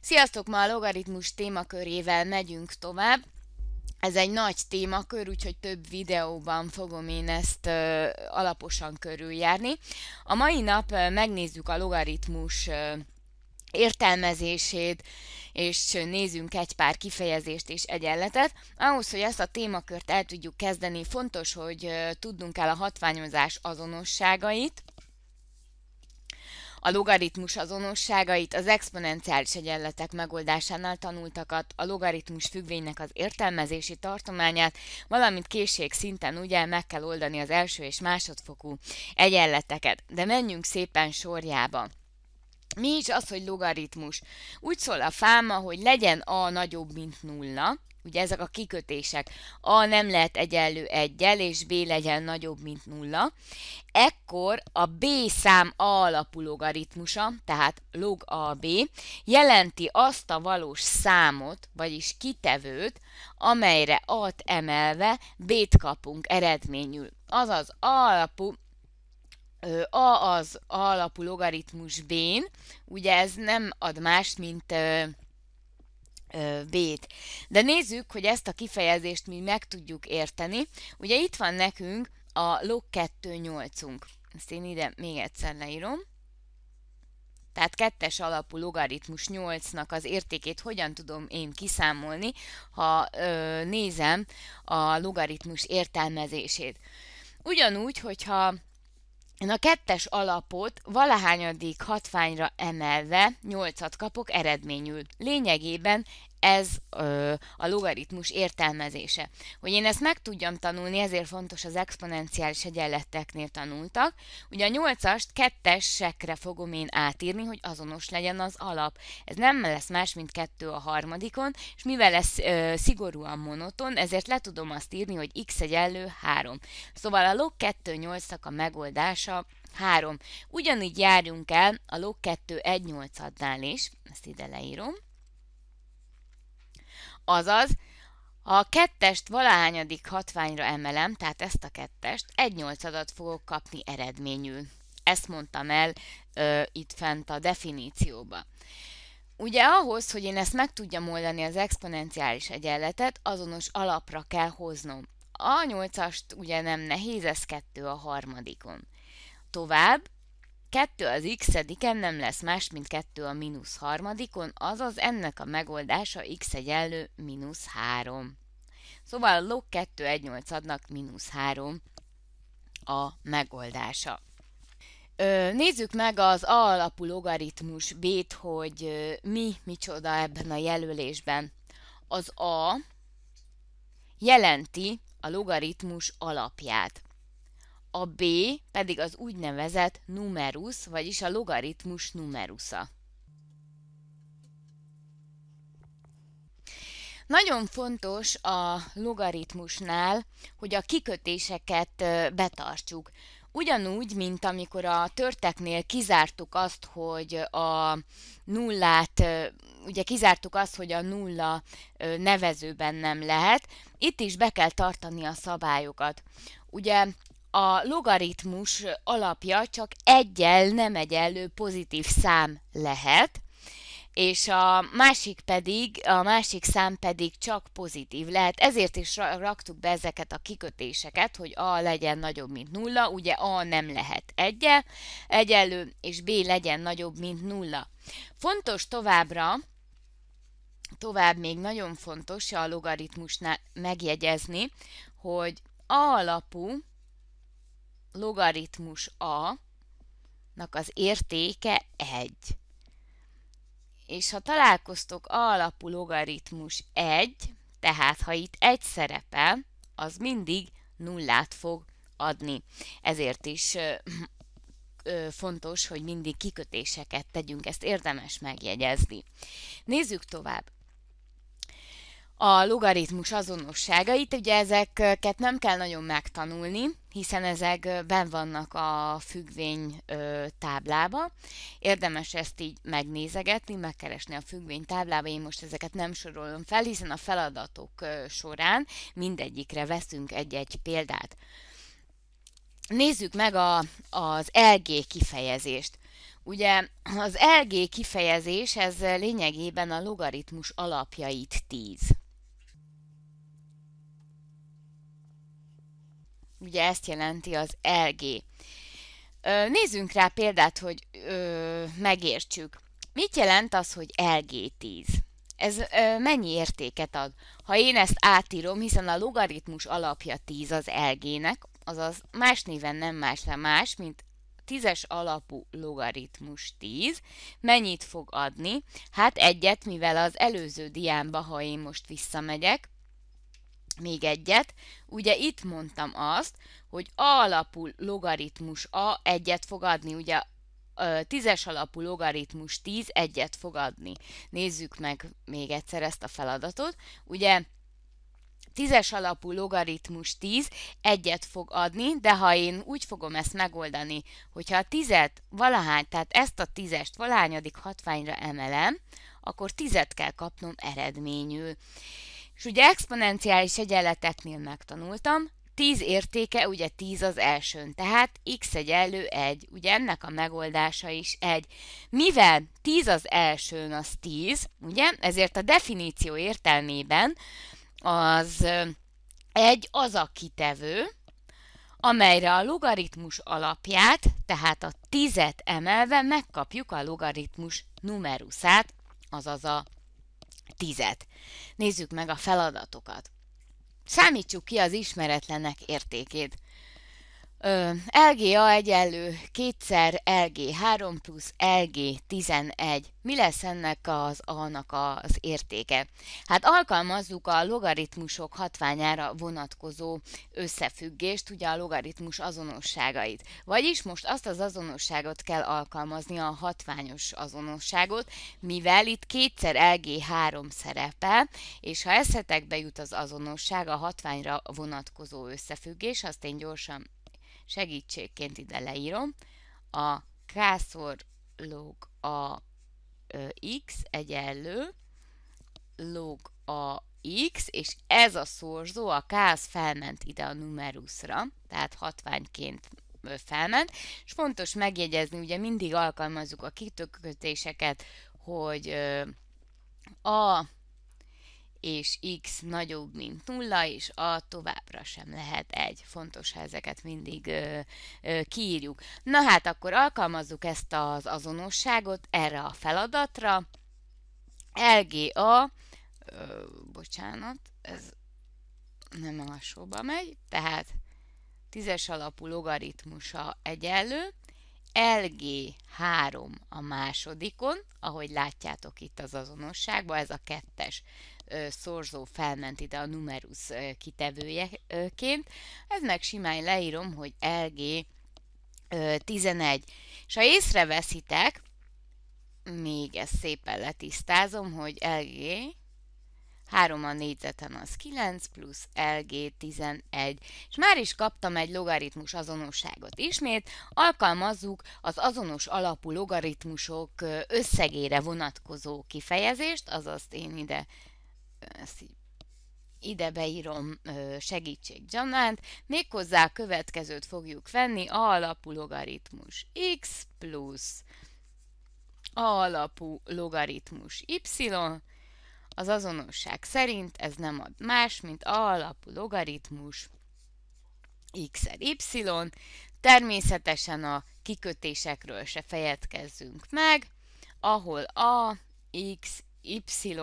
Sziasztok, ma a logaritmus témakörével megyünk tovább. Ez egy nagy témakör, úgyhogy több videóban fogom én ezt ö, alaposan körüljárni. A mai nap ö, megnézzük a logaritmus ö, értelmezését, és nézzünk egy pár kifejezést és egyenletet. Ahhoz, hogy ezt a témakört el tudjuk kezdeni, fontos, hogy tudnunk kell a hatványozás azonosságait, a logaritmus azonosságait, az exponenciális egyenletek megoldásánál tanultakat, a logaritmus függvénynek az értelmezési tartományát, valamint készség szinten ugye meg kell oldani az első és másodfokú egyenleteket. De menjünk szépen sorjába. Mi is az, hogy logaritmus? Úgy szól a fáma, hogy legyen a nagyobb, mint nulla, Ugye ezek a kikötések. A nem lehet egyenlő egyel, és B legyen nagyobb, mint nulla. Ekkor a B szám A alapú logaritmusa, tehát log AB, jelenti azt a valós számot, vagyis kitevőt, amelyre A-t emelve B-t kapunk eredményül. Azaz A alapú a az a alapú logaritmus b-n, ugye ez nem ad más, mint B-t. De nézzük, hogy ezt a kifejezést mi meg tudjuk érteni. Ugye itt van nekünk a log 2-8-unk. Ezt én ide még egyszer leírom. Tehát kettes alapú logaritmus 8-nak az értékét hogyan tudom én kiszámolni, ha ö, nézem a logaritmus értelmezését. Ugyanúgy, hogyha én a kettes alapot valahányadik hatványra emelve 8-at kapok eredményül. Lényegében ez ö, a logaritmus értelmezése. Hogy én ezt meg tudjam tanulni, ezért fontos az exponenciális egyenleteknél tanultak. Ugye a nyolcast kettesekre fogom én átírni, hogy azonos legyen az alap. Ez nem lesz más, mint kettő a harmadikon, és mivel ez ö, szigorúan monoton, ezért le tudom azt írni, hogy x egyenlő 3. Szóval a log 2 8 a megoldása 3. Ugyanígy járjunk el a log 2 1 8 is, ezt ide leírom, Azaz, ha a kettest valahányadik hatványra emelem, tehát ezt a kettest, egy nyolcadat fogok kapni eredményül. Ezt mondtam el ö, itt fent a definícióba. Ugye ahhoz, hogy én ezt meg tudjam oldani az exponenciális egyenletet, azonos alapra kell hoznom. A nyolcast ugye nem nehéz, ez kettő a harmadikon. Tovább, 2 az x ediken nem lesz más, mint 2 a mínusz harmadikon, azaz ennek a megoldása x egyenlő mínusz 3. Szóval a log 2 1 8 adnak mínusz 3 a megoldása. nézzük meg az A alapú logaritmus B-t, hogy mi micsoda ebben a jelölésben. Az A jelenti a logaritmus alapját a b pedig az úgynevezett numerus, vagyis a logaritmus numerusa. Nagyon fontos a logaritmusnál, hogy a kikötéseket betartsuk. Ugyanúgy, mint amikor a törteknél kizártuk azt, hogy a nullát, ugye kizártuk azt, hogy a nulla nevezőben nem lehet, itt is be kell tartani a szabályokat. Ugye a logaritmus alapja csak egyel nem egyenlő pozitív szám lehet, és a másik pedig, a másik szám pedig csak pozitív lehet. Ezért is raktuk be ezeket a kikötéseket, hogy A legyen nagyobb, mint nulla, ugye A nem lehet egye, egyenlő, és B legyen nagyobb, mint nulla. Fontos továbbra, tovább még nagyon fontos a logaritmusnál megjegyezni, hogy A alapú logaritmus a nak az értéke 1. És ha találkoztok a alapú logaritmus 1, tehát ha itt 1 szerepel, az mindig nullát fog adni. Ezért is fontos, hogy mindig kikötéseket tegyünk, ezt érdemes megjegyezni. Nézzük tovább a logaritmus azonosságait, ugye ezeket nem kell nagyon megtanulni, hiszen ezek ben vannak a függvény táblába. Érdemes ezt így megnézegetni, megkeresni a függvény táblába. Én most ezeket nem sorolom fel, hiszen a feladatok során mindegyikre veszünk egy-egy példát. Nézzük meg a, az LG kifejezést. Ugye az LG kifejezés, ez lényegében a logaritmus alapjait tíz. Ugye ezt jelenti az LG. Nézzünk rá példát, hogy ö, megértsük. Mit jelent az, hogy LG10? Ez ö, mennyi értéket ad? Ha én ezt átírom, hiszen a logaritmus alapja 10 az LG-nek, azaz más néven nem más le más, mint 10-es alapú logaritmus 10, mennyit fog adni? Hát egyet, mivel az előző diámba, ha én most visszamegyek, még egyet. Ugye itt mondtam azt, hogy a alapú logaritmus a egyet fog adni, ugye tízes alapú logaritmus 10 egyet fog adni. Nézzük meg még egyszer ezt a feladatot. Ugye tízes alapú logaritmus 10 egyet fog adni, de ha én úgy fogom ezt megoldani, hogyha a tizet valahány, tehát ezt a tízest valahányadik hatványra emelem, akkor tizet kell kapnom eredményül. És ugye exponenciális egyenleteknél megtanultam, 10 értéke ugye 10 az elsőn, tehát x egyenlő 1, ugye ennek a megoldása is 1. Mivel 10 az elsőn az 10, ugye, ezért a definíció értelmében az 1 az a kitevő, amelyre a logaritmus alapját, tehát a 10-et emelve megkapjuk a logaritmus numeruszát, azaz a tizet. Nézzük meg a feladatokat. Számítsuk ki az ismeretlenek értékét. LGA egyenlő kétszer LG3 plusz LG11. Mi lesz ennek az annak az értéke? Hát alkalmazzuk a logaritmusok hatványára vonatkozó összefüggést, ugye a logaritmus azonosságait. Vagyis most azt az azonosságot kell alkalmazni, a hatványos azonosságot, mivel itt kétszer LG3 szerepel, és ha eszetekbe jut az azonosság, a hatványra vonatkozó összefüggés, azt én gyorsan segítségként ide leírom. A k log a ö, x egyenlő log a x, és ez a szorzó, a k az felment ide a numerusra, tehát hatványként felment, és fontos megjegyezni, ugye mindig alkalmazzuk a kitökötéseket, hogy ö, a és x nagyobb, mint nulla, és a továbbra sem lehet egy. Fontos, ha ezeket mindig ö, ö, kiírjuk. Na hát akkor alkalmazzuk ezt az azonosságot erre a feladatra. LGA, ö, bocsánat, ez nem alsóba megy, tehát tízes alapú logaritmusa egyenlő, LG3 a másodikon, ahogy látjátok itt az azonosságban, ez a kettes szorzó felment ide a numerus kitevőjeként. Ez meg simán leírom, hogy LG 11. És ha észreveszitek, még ezt szépen letisztázom, hogy LG 3 a négyzeten az 9 plusz LG 11. És már is kaptam egy logaritmus azonosságot. Ismét alkalmazzuk az azonos alapú logaritmusok összegére vonatkozó kifejezést, azaz én ide ezt így ide beírom segítség gyanánt, méghozzá a következőt fogjuk venni, a alapú logaritmus x plusz a alapú logaritmus y, az azonosság szerint ez nem ad más, mint a alapú logaritmus x-er y, természetesen a kikötésekről se fejetkezzünk meg, ahol a, x, y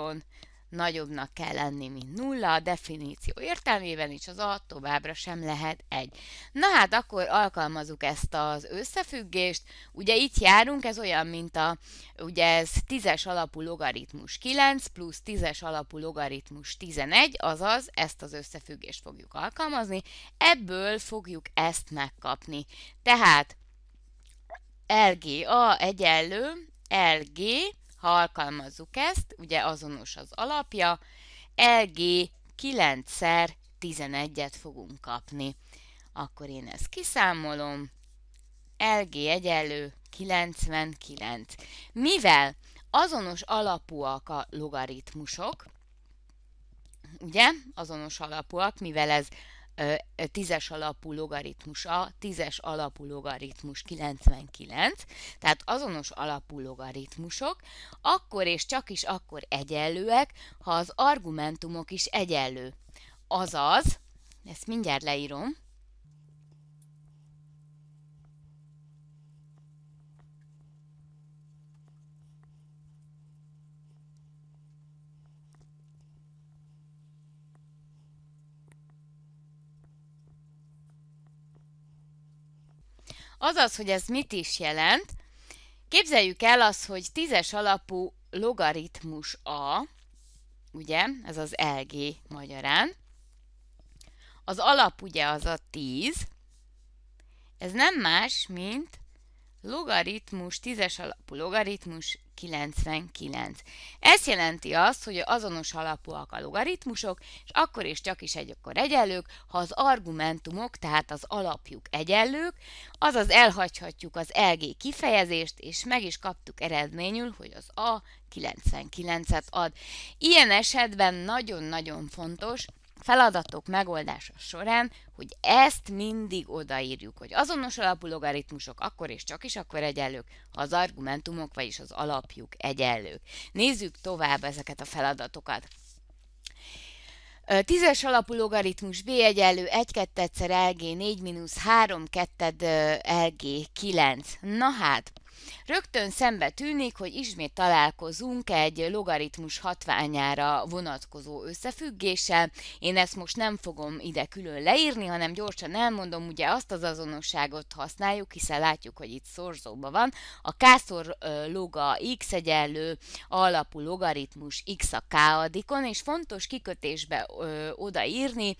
nagyobbnak kell lenni, mint nulla, a definíció értelmében is az a továbbra sem lehet egy. Na hát akkor alkalmazunk ezt az összefüggést, ugye itt járunk, ez olyan, mint a, ugye ez tízes alapú logaritmus 9 plusz tízes alapú logaritmus 11, azaz ezt az összefüggést fogjuk alkalmazni, ebből fogjuk ezt megkapni. Tehát LGA egyenlő LG ha alkalmazzuk ezt, ugye azonos az alapja, LG 9-szer 11-et fogunk kapni. Akkor én ezt kiszámolom, LG egyenlő 99. Mivel azonos alapúak a logaritmusok, ugye, azonos alapúak, mivel ez tízes alapú logaritmus a, tízes alapú logaritmus 99, tehát azonos alapú logaritmusok, akkor és csak is akkor egyenlőek, ha az argumentumok is egyenlő. Azaz, ezt mindjárt leírom, Azaz, hogy ez mit is jelent? Képzeljük el azt, hogy tízes alapú logaritmus a, ugye, ez az LG magyarán, az alap ugye az a 10, ez nem más, mint logaritmus, tízes alapú logaritmus 99. Ez jelenti azt, hogy azonos alapúak a logaritmusok, és akkor is csak is egyakkor egyenlők, ha az argumentumok, tehát az alapjuk egyenlők, azaz elhagyhatjuk az LG kifejezést, és meg is kaptuk eredményül, hogy az A 99-et ad. Ilyen esetben nagyon-nagyon fontos, feladatok megoldása során, hogy ezt mindig odaírjuk, hogy azonos alapú logaritmusok akkor és csak is akkor egyenlők, ha az argumentumok, vagyis az alapjuk egyenlők. Nézzük tovább ezeket a feladatokat. Tízes alapú logaritmus b egyenlő 1 2 egyszer lg 4 3 2 lg 9. Na hát, Rögtön szembe tűnik, hogy ismét találkozunk egy logaritmus hatványára vonatkozó összefüggéssel. Én ezt most nem fogom ide külön leírni, hanem gyorsan elmondom, ugye azt az azonosságot használjuk, hiszen látjuk, hogy itt szorzóban van. A k-szor loga x egyenlő alapú logaritmus x a k adikon, és fontos kikötésbe odaírni,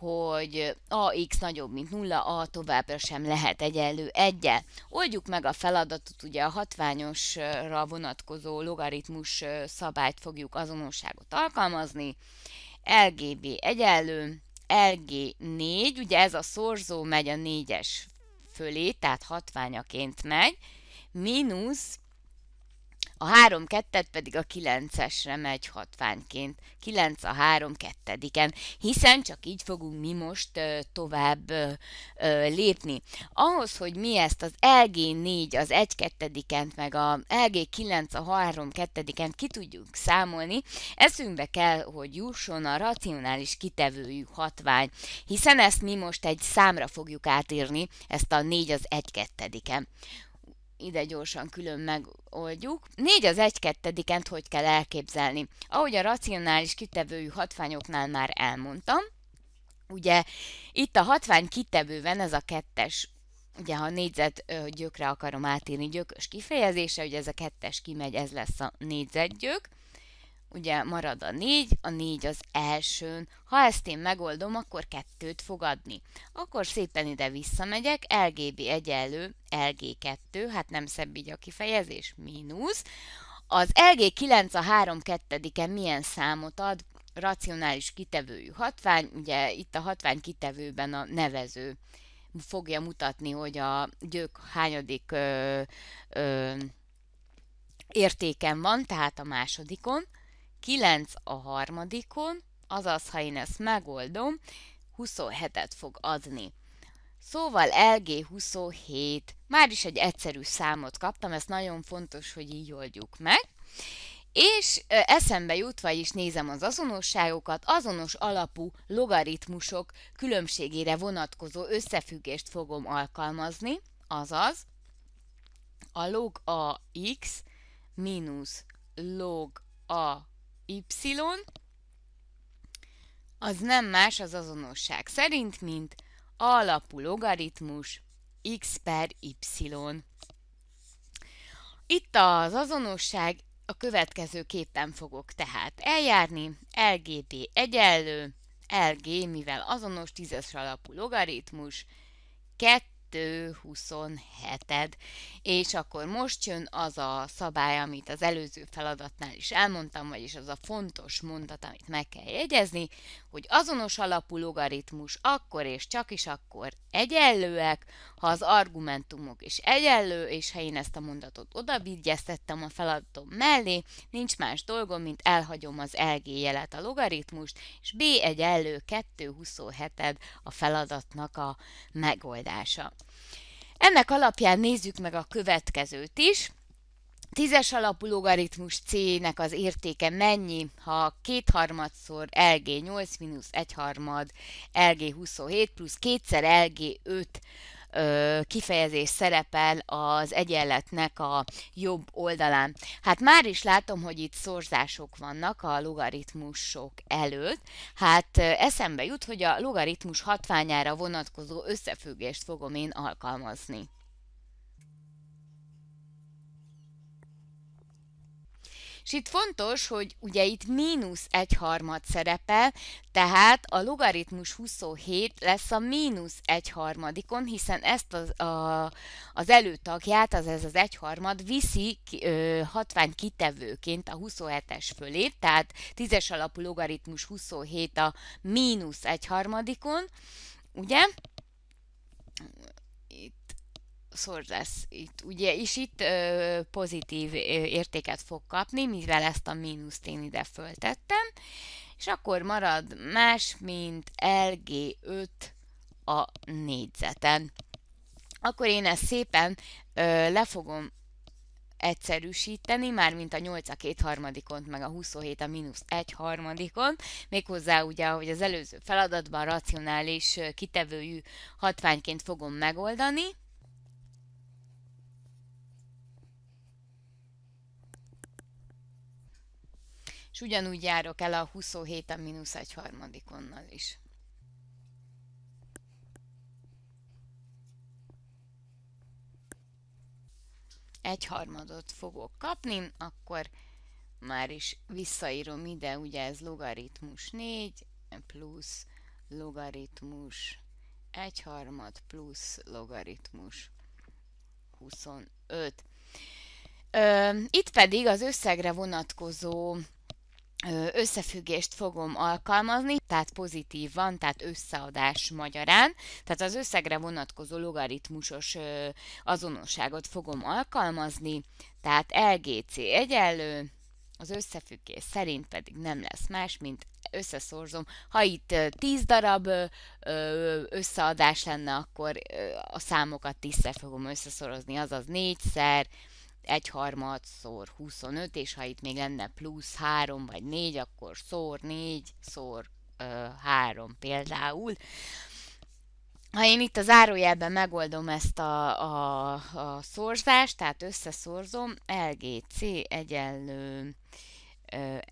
hogy ax nagyobb, mint 0, a továbbra sem lehet egyenlő egye. Oldjuk meg a feladatot, ugye a hatványosra vonatkozó logaritmus szabályt fogjuk azonosságot alkalmazni. LGB egyenlő, LG4, ugye ez a szorzó megy a 4-es fölé, tehát hatványaként megy, mínusz a három kettet pedig a kilencesre megy hatványként. Kilenc a három kettediken. hiszen csak így fogunk mi most ö, tovább ö, ö, lépni. Ahhoz, hogy mi ezt az LG4 az egy kettedikent, meg a LG9 a három kettedikent ki tudjuk számolni, eszünkbe kell, hogy jusson a racionális kitevőjű hatvány, hiszen ezt mi most egy számra fogjuk átírni, ezt a 4 az egy kettediken ide gyorsan külön megoldjuk. 4 az 1 2 hogy kell elképzelni. Ahogy a racionális kitevőjű hatványoknál már elmondtam, ugye itt a hatvány kitevőben ez a kettes ugye ha négyzet gyökre akarom átírni gyökös kifejezése, ugye ez a kettes kimegy, ez lesz a négyzetgyök ugye marad a 4, a 4 az elsőn. Ha ezt én megoldom, akkor kettőt fog adni. Akkor szépen ide visszamegyek, LGB egyenlő LG2, hát nem szebb így a kifejezés, mínusz. Az LG9 a 3 2 milyen számot ad? Racionális kitevőjű hatvány, ugye itt a hatvány kitevőben a nevező fogja mutatni, hogy a gyök hányadik ö, ö, értéken van, tehát a másodikon. 9 a harmadikon, azaz ha én ezt megoldom, 27-et fog adni. Szóval LG27, már is egy egyszerű számot kaptam, ez nagyon fontos, hogy így oldjuk meg. És eszembe jut, vagyis nézem az azonosságokat, azonos alapú logaritmusok különbségére vonatkozó összefüggést fogom alkalmazni, azaz a log a x mínusz log a y az nem más az azonosság szerint, mint alapú logaritmus x per y. Itt az azonosság a következő képen fogok tehát eljárni. LGB egyenlő, LG, mivel azonos tízes alapú logaritmus, 2 22 27 És akkor most jön az a szabály, amit az előző feladatnál is elmondtam, vagyis az a fontos mondat, amit meg kell jegyezni, hogy azonos alapú logaritmus akkor és csak is akkor egyenlőek, ha az argumentumok is egyenlő, és ha én ezt a mondatot oda a feladatom mellé, nincs más dolgom, mint elhagyom az LG jelet a logaritmust, és B egyenlő 2 27 a feladatnak a megoldása. Ennek alapján nézzük meg a következőt is. Tízes alapú logaritmus C-nek az értéke mennyi, ha kétharmadszor LG 8 mínusz egyharmad LG 27 plusz kétszer LG 5 kifejezés szerepel az egyenletnek a jobb oldalán. Hát már is látom, hogy itt szorzások vannak a logaritmusok előtt. Hát eszembe jut, hogy a logaritmus hatványára vonatkozó összefüggést fogom én alkalmazni. És itt fontos, hogy ugye itt mínusz egyharmad szerepel, tehát a logaritmus 27 lesz a mínusz egyharmadikon, hiszen ezt az, a, az előtagját, az ez az egyharmad viszi ö, hatvány kitevőként a 27-es fölé, tehát tízes alapú logaritmus 27 a mínusz egyharmadikon, ugye? szor itt, ugye, és itt ö, pozitív ö, értéket fog kapni, mivel ezt a mínuszt én ide föltettem, és akkor marad más, mint LG5 a négyzeten. Akkor én ezt szépen ö, le fogom egyszerűsíteni, már mint a 8 a 2 harmadikont, meg a 27 a mínusz 1 harmadikon, méghozzá ugye, ahogy az előző feladatban racionális kitevőjű hatványként fogom megoldani, és ugyanúgy járok el a 27 a mínusz egy harmadikonnal is. Egy harmadot fogok kapni, akkor már is visszaírom ide, ugye ez logaritmus 4 plusz logaritmus 1 harmad plusz logaritmus 25. Ö, itt pedig az összegre vonatkozó összefüggést fogom alkalmazni, tehát pozitív van, tehát összeadás magyarán, tehát az összegre vonatkozó logaritmusos azonosságot fogom alkalmazni, tehát LGC egyenlő, az összefüggés szerint pedig nem lesz más, mint összeszorzom. Ha itt 10 darab összeadás lenne, akkor a számokat 10-szer fogom összeszorozni, azaz 4-szer, egyharmad szor 25, és ha itt még lenne plusz 3 vagy 4, akkor szor 4, szor ö, 3 például. Ha én itt a zárójelben megoldom ezt a, a, a szorzást, tehát összeszorzom, LGC egyenlő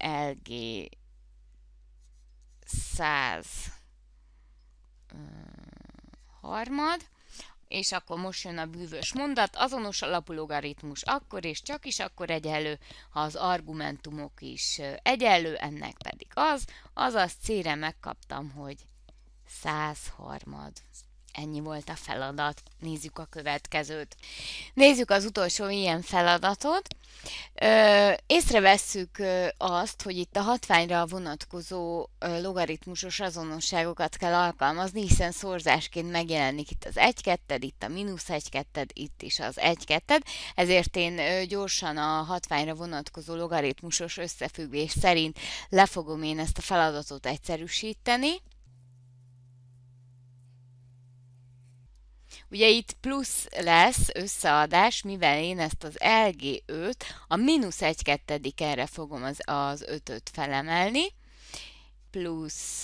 LG 100 harmad, és akkor most jön a bűvös mondat, azonos alapú logaritmus akkor és csak is akkor egyenlő, ha az argumentumok is egyenlő, ennek pedig az, azaz c megkaptam, hogy 103 ennyi volt a feladat. Nézzük a következőt. Nézzük az utolsó ilyen feladatot. észrevesszük azt, hogy itt a hatványra vonatkozó logaritmusos azonosságokat kell alkalmazni, hiszen szorzásként megjelenik itt az 1 2 itt a mínusz 1 2 itt is az 1 2 ezért én gyorsan a hatványra vonatkozó logaritmusos összefüggés szerint le fogom én ezt a feladatot egyszerűsíteni. Ugye itt plusz lesz összeadás, mivel én ezt az LG5, t a mínusz 1 2 erre fogom az, az 5-öt felemelni, plusz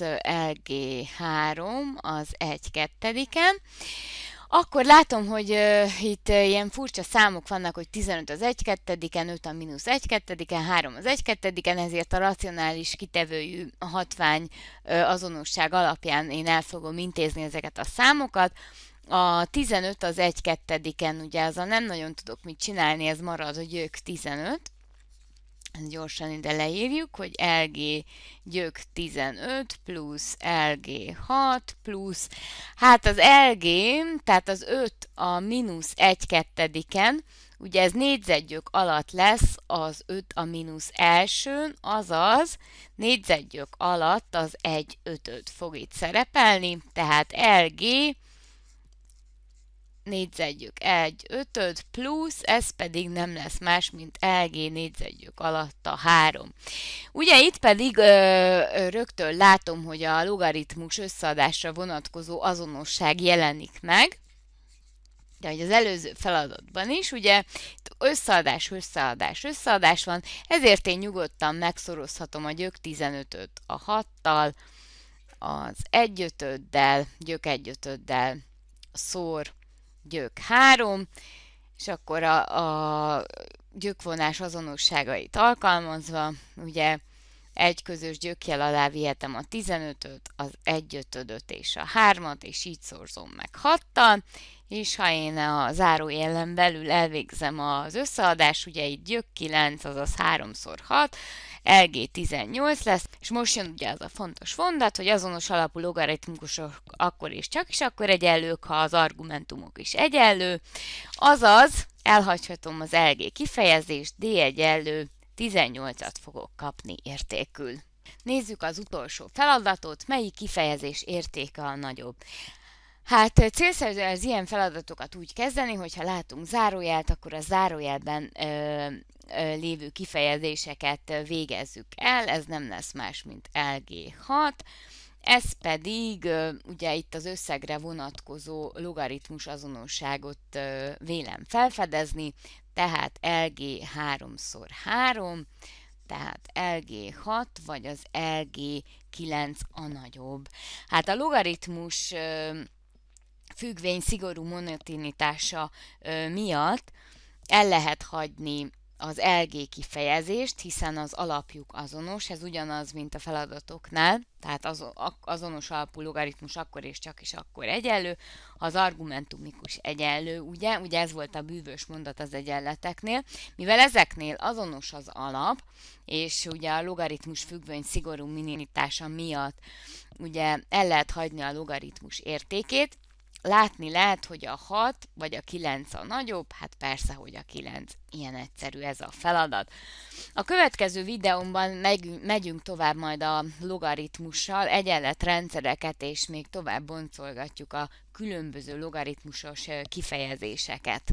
LG3 az 1 2 -en. Akkor látom, hogy uh, itt uh, ilyen furcsa számok vannak, hogy 15 az 1 2 5 a mínusz 1 2 3 az 1 2 ezért a racionális kitevőjű hatvány uh, azonosság alapján én el fogom intézni ezeket a számokat. A 15 az 1 2 ugye az a nem nagyon tudok mit csinálni, ez marad hogy gyök 15. Gyorsan ide leírjuk, hogy LG gyök 15 plusz LG 6 plusz, hát az LG, tehát az 5 a mínusz 1 kettediken, ugye ez négyzetgyök alatt lesz az 5 a mínusz elsőn, azaz négyzetgyök alatt az 1 5 fog itt szerepelni, tehát LG négyzetjük 1 ötöd plusz, ez pedig nem lesz más, mint LG négyzetjük alatt a 3. Ugye itt pedig ö, rögtön látom, hogy a logaritmus összeadásra vonatkozó azonosság jelenik meg, de hogy az előző feladatban is, ugye összeadás, összeadás, összeadás van, ezért én nyugodtan megszorozhatom a gyök 15-öt a 6-tal, az 1 5 gyök 1 5 szór gyök 3, és akkor a, a gyökvonás azonosságait alkalmazva, ugye egy közös gyökjel alá vihetem a 15-öt, az 1 5 és a 3-at, és így szorzom meg 6 és ha én a zárójelen belül elvégzem az összeadást, ugye itt gyök 9, azaz 3 x 6, LG18 lesz, és most jön ugye az a fontos mondat, hogy azonos alapú logaritmikusok akkor és csak is akkor egyenlők, ha az argumentumok is egyenlő, azaz elhagyhatom az LG kifejezést, D egyenlő 18-at fogok kapni értékül. Nézzük az utolsó feladatot, melyik kifejezés értéke a nagyobb. Hát célszerű az ilyen feladatokat úgy kezdeni, hogyha látunk zárójelt, akkor a zárójelben ö, ö, lévő kifejezéseket végezzük el, ez nem lesz más, mint LG6. Ez pedig ugye itt az összegre vonatkozó logaritmus azonosságot vélem felfedezni, tehát LG 3x3, tehát LG6 vagy az LG9 a nagyobb. Hát a logaritmus függvény szigorú monotinitása miatt el lehet hagyni az LG kifejezést, hiszen az alapjuk azonos, ez ugyanaz, mint a feladatoknál, tehát az, azonos alapú logaritmus akkor és csak is akkor egyenlő, az argumentumikus egyenlő, ugye? Ugye ez volt a bűvös mondat az egyenleteknél. Mivel ezeknél azonos az alap, és ugye a logaritmus függvény szigorú minimitása miatt ugye el lehet hagyni a logaritmus értékét, Látni lehet, hogy a 6 vagy a 9 a nagyobb, hát persze, hogy a 9. Ilyen egyszerű ez a feladat. A következő videómban megyünk tovább majd a logaritmussal, egyenletrendszereket és még tovább boncolgatjuk a különböző logaritmusos kifejezéseket.